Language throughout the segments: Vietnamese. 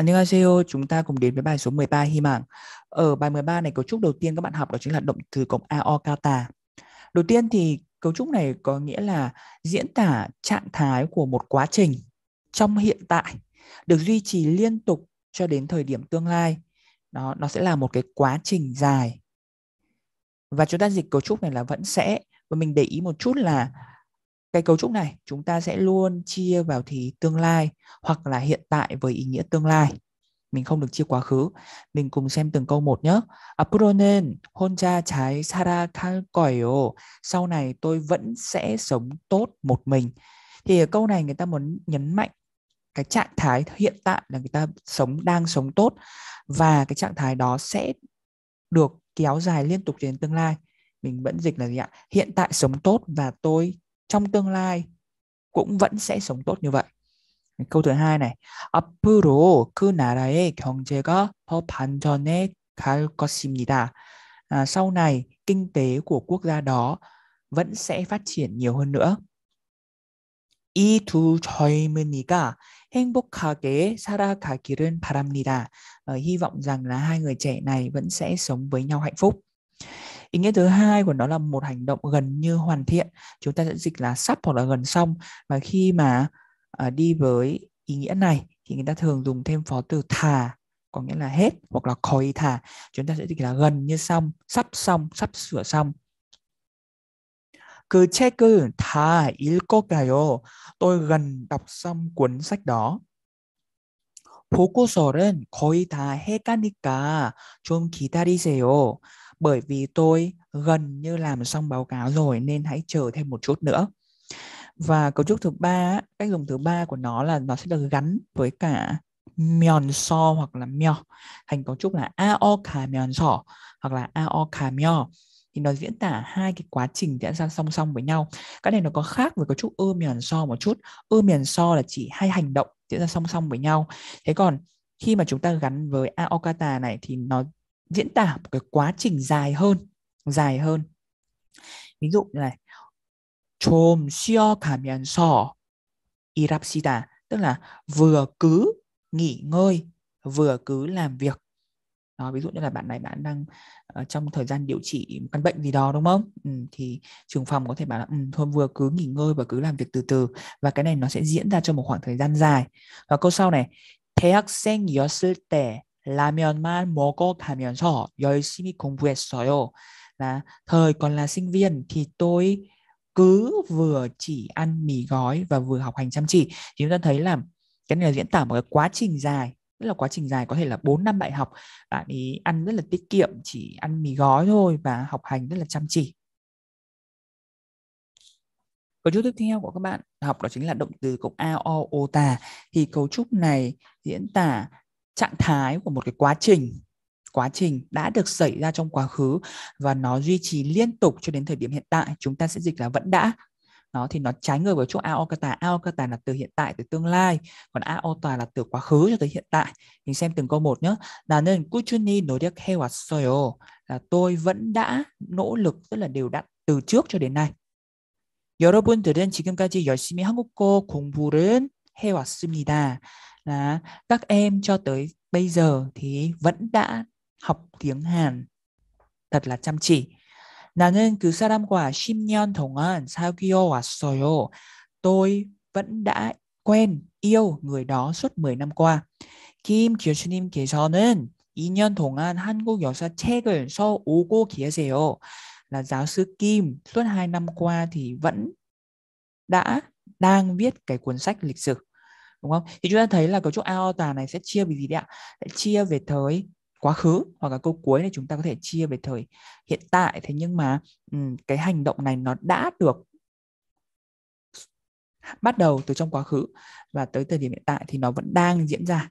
안녕하세요. Chúng ta cùng đến với bài số 13 hy vọng. Ở bài 13 này cấu trúc đầu tiên các bạn học đó chính là động từ cộng aokata. Đầu tiên thì cấu trúc này có nghĩa là diễn tả trạng thái của một quá trình trong hiện tại được duy trì liên tục cho đến thời điểm tương lai. Đó, nó sẽ là một cái quá trình dài. Và chúng ta dịch cấu trúc này là vẫn sẽ và mình để ý một chút là cái cấu trúc này chúng ta sẽ luôn chia vào thì tương lai hoặc là hiện tại với ý nghĩa tương lai mình không được chia quá khứ mình cùng xem từng câu một nhé 앞으로는 혼자 잘 살아갈 거예요 sau này tôi vẫn sẽ sống tốt một mình thì ở câu này người ta muốn nhấn mạnh cái trạng thái hiện tại là người ta sống đang sống tốt và cái trạng thái đó sẽ được kéo dài liên tục đến tương lai mình vẫn dịch là gì ạ hiện tại sống tốt và tôi trong tương lai cũng vẫn sẽ sống tốt như vậy. Câu thứ hai này, 앞으로 그 나라의 경제가 더 발전해 갈 것입니다. À, sau này kinh tế của quốc gia đó vẫn sẽ phát triển nhiều hơn nữa. 이 젊은이가 행복하게 살아가기를 바랍니다. Ờ, hy vọng rằng là hai người trẻ này vẫn sẽ sống với nhau hạnh phúc ý nghĩa thứ hai của nó là một hành động gần như hoàn thiện chúng ta sẽ dịch là sắp hoặc là gần xong và khi mà à, đi với ý nghĩa này thì người ta thường dùng thêm phó từ thà có nghĩa là hết hoặc là khỏi thà chúng ta sẽ dịch là gần như xong sắp xong sắp sửa xong 그 책을 다 읽었가요? Tôi gần đọc xong cuốn sách đó. 보고서는 거의 다 해가니까 좀 기다리세요 bởi vì tôi gần như làm xong báo cáo rồi nên hãy chờ thêm một chút nữa và cấu trúc thứ ba cách dùng thứ ba của nó là nó sẽ được gắn với cả miòn so hoặc là mio thành cấu trúc là ao cả miòn so hoặc là ao cả mio thì nó diễn tả hai cái quá trình diễn ra song song với nhau cái này nó có khác với cấu trúc ơ miòn so một chút ơ miòn so là chỉ hai hành động diễn ra song song với nhau thế còn khi mà chúng ta gắn với aokata này thì nó diễn tả một cái quá trình dài hơn dài hơn ví dụ như này 좀 쉬어가면서 일합시다 tức là vừa cứ nghỉ ngơi vừa cứ làm việc đó, ví dụ như là bạn này bạn đang uh, trong thời gian điều trị căn bệnh gì đó đúng không ừ, thì trường phòng có thể bảo là ừ, thôi vừa cứ nghỉ ngơi và cứ làm việc từ từ và cái này nó sẽ diễn ra trong một khoảng thời gian dài và câu sau này 대학생이었을 때 라면만 먹어가면서 열심히 공부했어요. Là thời còn là sinh viên thì tôi cứ vừa chỉ ăn mì gói và vừa học hành chăm chỉ. Thì chúng ta thấy là cái này là diễn tả một cái quá trình dài rất là quá trình dài có thể là 4 năm đại học bạn ấy ăn rất là tiết kiệm chỉ ăn mì gói thôi và học hành rất là chăm chỉ Câu trúc tiếp theo của các bạn học đó chính là động từ cộng a o o tà thì cấu trúc này diễn tả trạng thái của một cái quá trình quá trình đã được xảy ra trong quá khứ và nó duy trì liên tục cho đến thời điểm hiện tại chúng ta sẽ dịch là vẫn đã nó thì nó trái ngược với chỗ aokata aokata là từ hiện tại tới tương lai còn aota là từ quá khứ cho tới hiện tại mình xem từng câu một nhé là nên kuchuni no điếc heo soyo là tôi vẫn đã nỗ lực rất là đều đặn từ trước cho đến nay 여러분들은 지금까지 열심히 한국어 공부를 해왔습니다 là các em cho tới bây giờ thì vẫn đã học tiếng Hàn thật là chăm chỉ. 나는 그 사람과 10년 동안 사귀어 왔어요. Tôi vẫn đã quen yêu người đó suốt 10 năm qua. 김 교수님께서는 2년 동안 한국 역사 책을 써 오고 계세요. Là giáo sư Kim suốt 2 năm qua thì vẫn đã đang viết cái cuốn sách lịch sử đúng không thì chúng ta thấy là cấu trúc aorta này sẽ chia vì gì đấy ạ sẽ chia về thời quá khứ hoặc là câu cuối này chúng ta có thể chia về thời hiện tại thế nhưng mà cái hành động này nó đã được bắt đầu từ trong quá khứ và tới thời điểm hiện tại thì nó vẫn đang diễn ra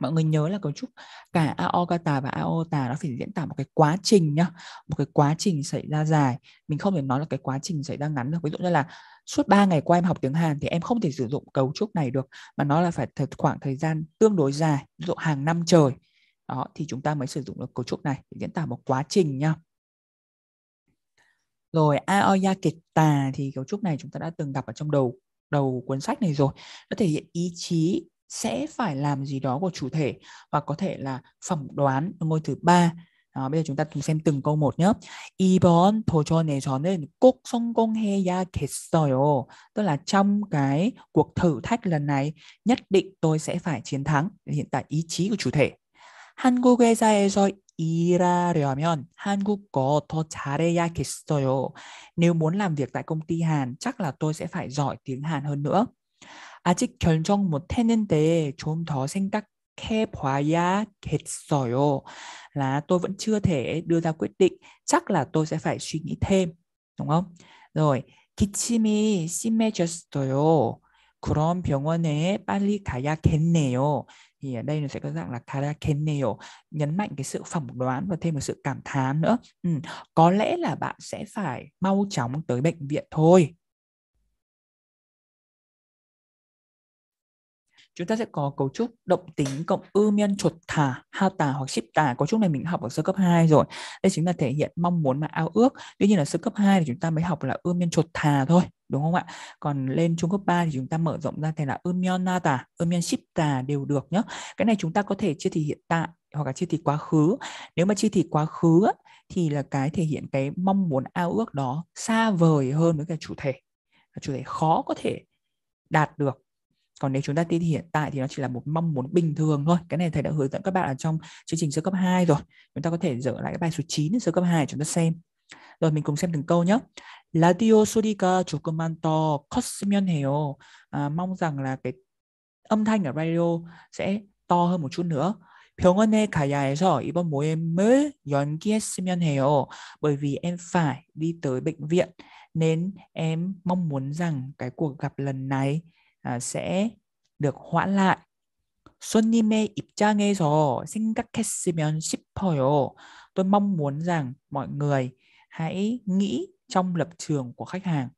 mọi người nhớ là cấu trúc cả aorta và aorta nó phải diễn tả một cái quá trình nhá một cái quá trình xảy ra dài mình không thể nói là cái quá trình xảy ra ngắn được ví dụ như là suốt 3 ngày qua em học tiếng Hàn thì em không thể sử dụng cấu trúc này được mà nó là phải thật khoảng thời gian tương đối dài ví dụ hàng năm trời đó thì chúng ta mới sử dụng được cấu trúc này để diễn tả một quá trình nha rồi aoya kịch tà thì cấu trúc này chúng ta đã từng gặp ở trong đầu đầu cuốn sách này rồi nó thể hiện ý chí sẽ phải làm gì đó của chủ thể và có thể là phỏng đoán ngôi thứ ba 아, ờ, bây giờ chúng ta cùng xem từng câu một nhé. 이번 도전에서는 꼭 성공해야겠어요. Tức là trong cái cuộc thử thách lần này, nhất định tôi sẽ phải chiến thắng. Hiện tại ý chí của chủ thể. 한국 회사에서 일하려면 한국어 더 잘해야겠어요. Nếu muốn làm việc tại công ty Hàn, chắc là tôi sẽ phải giỏi tiếng Hàn hơn nữa. 아직 결정 못했는데 좀 더 생각 해봐야겠어요. Là tôi vẫn chưa thể đưa ra quyết định, chắc là tôi sẽ phải suy nghĩ thêm, đúng không? Rồi, 기침이 심해졌어요. 그럼 병원에 빨리 가야겠네요. Thì ở đây nó sẽ có dạng là 가야겠네요. Nhấn mạnh cái sự phỏng đoán và thêm một sự cảm thán nữa. Ừ, có lẽ là bạn sẽ phải mau chóng tới bệnh viện thôi. chúng ta sẽ có cấu trúc động tính cộng ư miên chuột thả hao tà hoặc ship tà cấu trúc này mình học ở sơ cấp 2 rồi đây chính là thể hiện mong muốn mà ao ước tuy nhiên là sơ cấp 2 thì chúng ta mới học là ư miên chuột thả thôi đúng không ạ còn lên trung cấp 3 thì chúng ta mở rộng ra thành là ư miên na tà ư miên ship tà đều được nhé cái này chúng ta có thể chia thì hiện tại hoặc là chia thì quá khứ nếu mà chia thì quá khứ thì là cái thể hiện cái mong muốn ao ước đó xa vời hơn với cái chủ thể chủ thể khó có thể đạt được còn nếu chúng ta tin hiện tại thì nó chỉ là một mong muốn bình thường thôi cái này thầy đã hướng dẫn các bạn ở trong chương trình sơ cấp 2 rồi chúng ta có thể dở lại cái bài số 9 sơ cấp 2 chúng ta xem rồi mình cùng xem từng câu nhé radio 소리가 조금만 더 컸으면 해요 à, mong rằng là cái âm thanh ở radio sẽ to hơn một chút nữa 병원에 가야 해서 이번 모임을 연기했으면 해요. Bởi vì em phải đi tới bệnh viện nên em mong muốn rằng cái cuộc gặp lần này à, sẽ được hoãn lại. 손님의 입장에서 생각했으면 싶어요. Tôi mong muốn rằng mọi người hãy nghĩ trong lập trường của khách hàng.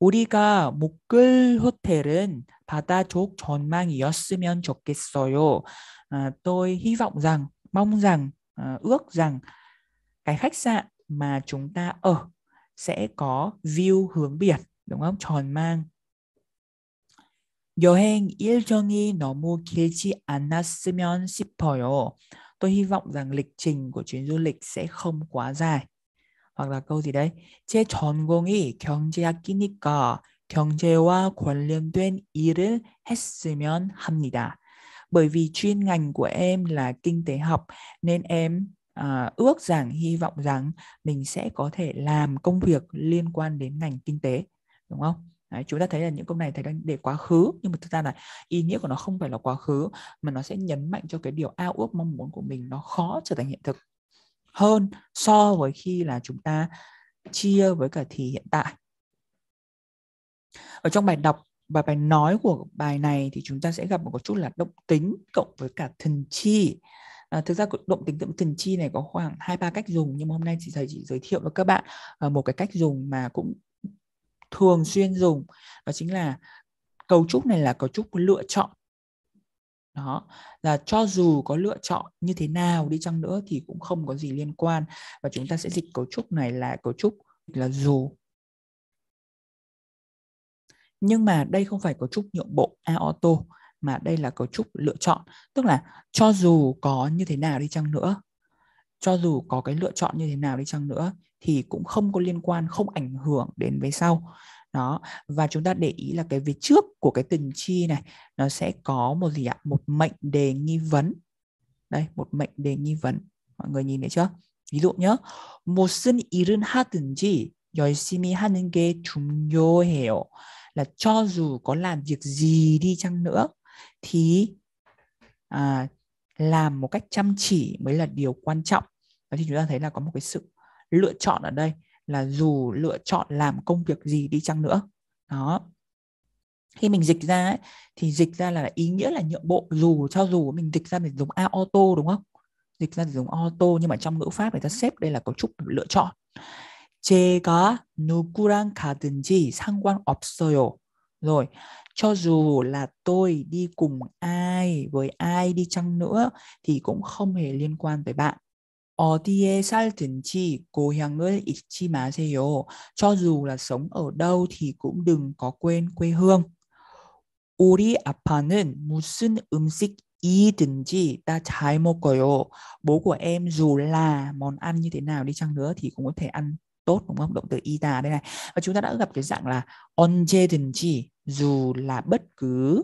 우리가 묵을 호텔은 바다 쪽 전망이었으면 좋겠어요. À, tôi hy vọng rằng, mong rằng, à, ước rằng cái khách sạn mà chúng ta ở sẽ có view hướng biển, đúng không? Tròn mang 여행 일정이 너무 길지 않았으면 싶어요. Tôi hy vọng rằng lịch trình của chuyến du lịch sẽ không quá dài. Hoặc là câu gì đấy? 제 전공이 경제학이니까 경제와 관련된 일을 했으면 합니다. Bởi vì chuyên ngành của em là kinh tế học nên em à, ước rằng hy vọng rằng mình sẽ có thể làm công việc liên quan đến ngành kinh tế, đúng không? Đấy, chúng ta thấy là những câu này thầy đang để quá khứ nhưng mà thực ra là ý nghĩa của nó không phải là quá khứ mà nó sẽ nhấn mạnh cho cái điều ao ước mong muốn của mình nó khó trở thành hiện thực hơn so với khi là chúng ta chia với cả thì hiện tại ở trong bài đọc và bài nói của bài này thì chúng ta sẽ gặp một chút là động tính cộng với cả thần chi À, thực ra động tính cộng thần chi này có khoảng hai ba cách dùng nhưng mà hôm nay thì thầy chỉ giới thiệu với các bạn à, một cái cách dùng mà cũng thường xuyên dùng đó chính là cấu trúc này là cấu trúc lựa chọn đó là cho dù có lựa chọn như thế nào đi chăng nữa thì cũng không có gì liên quan và chúng ta sẽ dịch cấu trúc này là cấu trúc là dù nhưng mà đây không phải cấu trúc nhượng bộ a auto mà đây là cấu trúc lựa chọn tức là cho dù có như thế nào đi chăng nữa cho dù có cái lựa chọn như thế nào đi chăng nữa thì cũng không có liên quan không ảnh hưởng đến về sau đó và chúng ta để ý là cái về trước của cái tình chi này nó sẽ có một gì ạ một mệnh đề nghi vấn đây một mệnh đề nghi vấn mọi người nhìn thấy chưa ví dụ nhé 무슨 일은 하든지 열심히 하는 게 중요해요 là cho dù có làm việc gì đi chăng nữa thì à, làm một cách chăm chỉ mới là điều quan trọng đó thì chúng ta thấy là có một cái sự lựa chọn ở đây là dù lựa chọn làm công việc gì đi chăng nữa đó khi mình dịch ra ấy, thì dịch ra là ý nghĩa là nhượng bộ dù cho dù mình dịch ra mình dùng a auto đúng không dịch ra thì dùng auto nhưng mà trong ngữ pháp người ta xếp đây là cấu trúc lựa chọn 제가 누구랑 가든지 상관없어요. Rồi, cho dù là tôi đi cùng ai với ai đi chăng nữa thì cũng không hề liên quan tới bạn. 어디에 살든지 고향을 잊지 마세요. Cho dù là sống ở đâu thì cũng đừng có quên quê hương. 우리 아빠는 무슨 음식이든지 ta 잘 먹어요. Bố của em dù là món ăn như thế nào đi chăng nữa thì cũng có thể ăn tốt đúng không? Động từ ita đây này. Và chúng ta đã gặp cái dạng là 언제든지 dù là bất cứ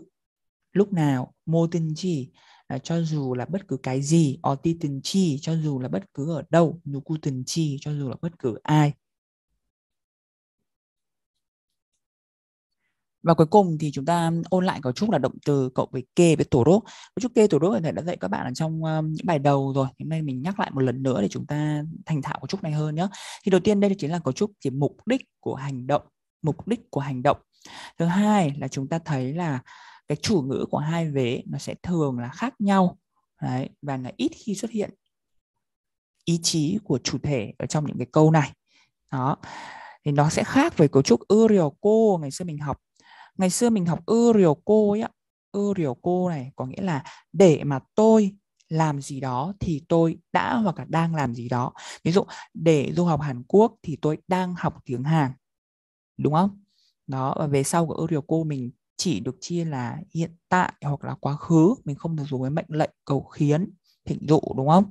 lúc nào 뭐든지 à, cho dù là bất cứ cái gì ở ti từng chi cho dù là bất cứ ở đâu nhu cu từng chi cho dù là bất cứ ai và cuối cùng thì chúng ta ôn lại cấu trúc là động từ cộng với kê với tổ đốt cấu trúc kê tổ đốt thầy đã dạy các bạn ở trong những bài đầu rồi hôm nay mình nhắc lại một lần nữa để chúng ta thành thạo cấu trúc này hơn nhé thì đầu tiên đây chính là cấu trúc chỉ mục đích của hành động mục đích của hành động thứ hai là chúng ta thấy là cái chủ ngữ của hai vế nó sẽ thường là khác nhau đấy, và là ít khi xuất hiện ý chí của chủ thể ở trong những cái câu này đó thì nó sẽ khác với cấu trúc cô ngày xưa mình học ngày xưa mình học cô ấy cô này có nghĩa là để mà tôi làm gì đó thì tôi đã hoặc là đang làm gì đó ví dụ để du học Hàn Quốc thì tôi đang học tiếng Hàn đúng không đó và về sau của cô mình chỉ được chia là hiện tại hoặc là quá khứ mình không được dùng cái mệnh lệnh cầu khiến thịnh dụ đúng không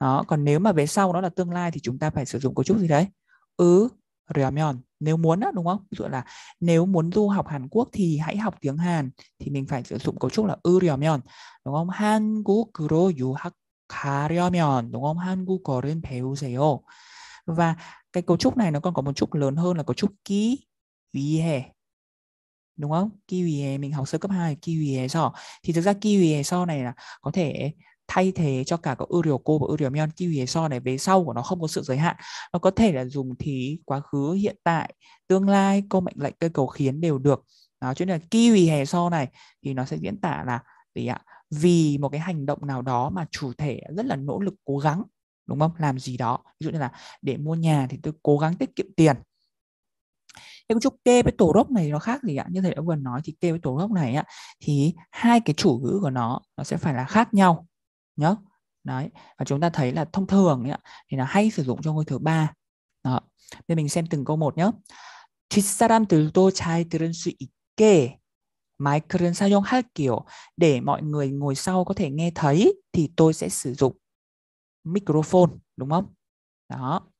đó còn nếu mà về sau đó là tương lai thì chúng ta phải sử dụng cấu trúc gì đấy ứ ừ, ramen nếu muốn đó, đúng không ví dụ là nếu muốn du học Hàn Quốc thì hãy học tiếng Hàn thì mình phải sử dụng cấu trúc là ứ ramen đúng không 한국으로 유학 가려면 đúng không 한국어를 배우세요 và cái cấu trúc này nó còn có một chút lớn hơn là cấu trúc ký 위해 đúng không QE mình học sơ cấp 2 QE so thì thực ra QE so này là có thể thay thế cho cả cái các cô và Uryomion QE so này về sau của nó không có sự giới hạn nó có thể là dùng thì quá khứ hiện tại tương lai câu mệnh lệnh cây cầu khiến đều được đó cho nên là kiwi so này thì nó sẽ diễn tả là gì ạ vì một cái hành động nào đó mà chủ thể rất là nỗ lực cố gắng đúng không làm gì đó ví dụ như là để mua nhà thì tôi cố gắng tiết kiệm tiền cái cấu trúc t với tổ gốc này nó khác gì ạ như thầy đã vừa nói thì t với tổ gốc này á thì hai cái chủ ngữ của nó nó sẽ phải là khác nhau nhớ đấy và chúng ta thấy là thông thường ấy, thì nó hay sử dụng cho ngôi thứ ba đó nên mình xem từng câu một nhé thì từ từ đơn 뒷사람들도 잘 들을 sao 있게 hai kiểu Để mọi người ngồi sau có thể nghe thấy thì tôi sẽ sử dụng microphone đúng không? Đó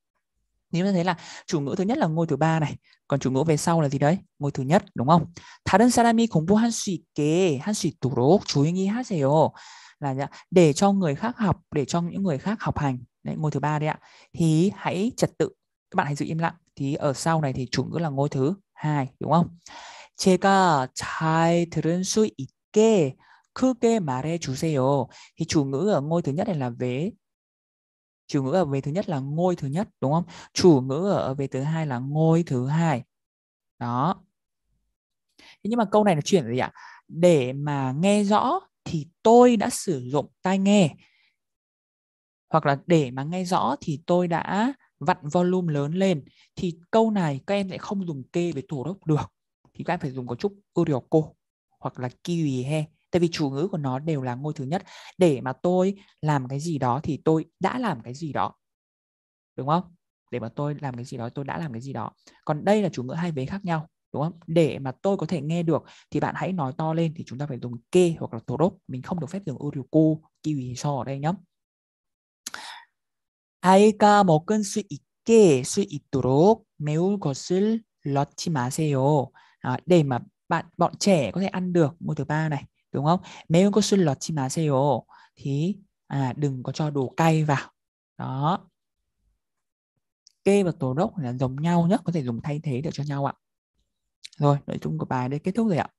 nếu như thế là chủ ngữ thứ nhất là ngôi thứ ba này còn chủ ngữ về sau là gì đấy ngôi thứ nhất đúng không 다른 사람이 공부할 수 있게 할수 있도록 조용히 하세요 là để cho người khác học để cho những người khác học hành đấy ngôi thứ ba đấy ạ thì hãy trật tự các bạn hãy giữ im lặng thì ở sau này thì chủ ngữ là ngôi thứ hai đúng không 제가 잘 들은 수 있게 크게 말해 주세요. Thì chủ ngữ ở ngôi thứ nhất này là về chủ ngữ ở về thứ nhất là ngôi thứ nhất đúng không chủ ngữ ở về thứ hai là ngôi thứ hai đó thế nhưng mà câu này nó chuyển gì ạ để mà nghe rõ thì tôi đã sử dụng tai nghe hoặc là để mà nghe rõ thì tôi đã vặn volume lớn lên thì câu này các em sẽ không dùng kê về thủ đốc được thì các em phải dùng cấu trúc cô hoặc là kiwi he tại vì chủ ngữ của nó đều là ngôi thứ nhất để mà tôi làm cái gì đó thì tôi đã làm cái gì đó đúng không để mà tôi làm cái gì đó tôi đã làm cái gì đó còn đây là chủ ngữ hai vế khác nhau đúng không để mà tôi có thể nghe được thì bạn hãy nói to lên thì chúng ta phải dùng kê hoặc là tổ mình không được phép dùng urioku kiwi so ở đây nhé 아이가 먹은 수 있게 수 nếu có sự 넣지 마세요. À, để mà bạn bọn trẻ có thể ăn được môn thứ ba này đúng không? 매운 거술 넣지 마세요. thì à đừng có cho đồ cay vào. Đó. Kê và tổ đốc là giống nhau nhất có thể dùng thay thế được cho nhau ạ. Rồi, nội dung của bài đây kết thúc rồi ạ.